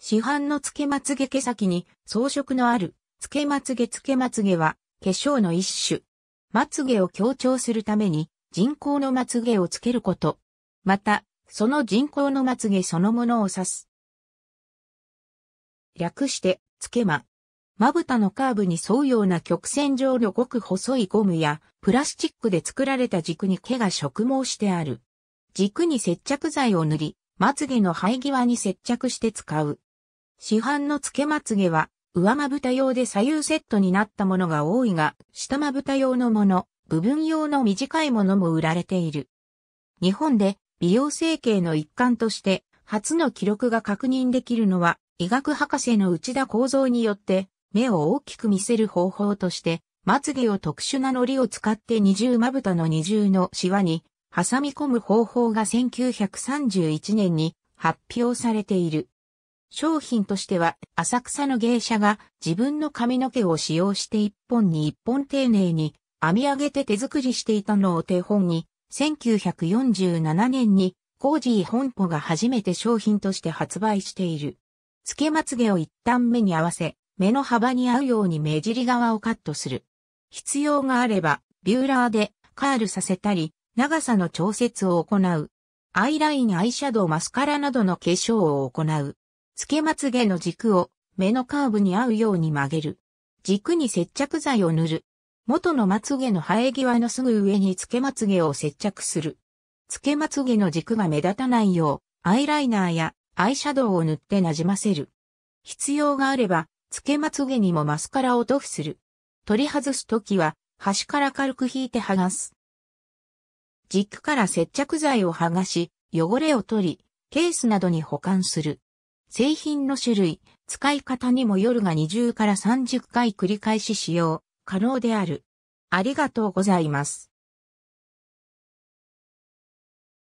市販のつけまつげ毛先に装飾のあるつけまつげつけまつげは化粧の一種。まつげを強調するために人工のまつげをつけること。また、その人工のまつげそのものを指す。略して、つけま。まぶたのカーブに沿うような曲線状のごく細いゴムや、プラスチックで作られた軸に毛が植毛してある。軸に接着剤を塗り、まつげの生え際に接着して使う。市販のつけまつげは、上まぶた用で左右セットになったものが多いが、下まぶた用のもの、部分用の短いものも売られている。日本で美容整形の一環として初の記録が確認できるのは医学博士の内田構造によって目を大きく見せる方法としてまつげを特殊な糊を使って二重まぶたの二重のシワに挟み込む方法が1931年に発表されている。商品としては、浅草の芸者が自分の髪の毛を使用して一本に一本丁寧に編み上げて手作りしていたのを手本に、1947年にコージー本舗が初めて商品として発売している。つけまつげを一旦目に合わせ、目の幅に合うように目尻側をカットする。必要があれば、ビューラーでカールさせたり、長さの調節を行う。アイライン、アイシャドウ、マスカラなどの化粧を行う。つけまつげの軸を目のカーブに合うように曲げる。軸に接着剤を塗る。元のまつげの生え際のすぐ上につけまつげを接着する。つけまつげの軸が目立たないよう、アイライナーやアイシャドウを塗ってなじませる。必要があれば、つけまつげにもマスカラを塗布する。取り外すときは、端から軽く引いて剥がす。軸から接着剤を剥がし、汚れを取り、ケースなどに保管する。製品の種類、使い方にもよるが20から30回繰り返し使用可能である。ありがとうございます。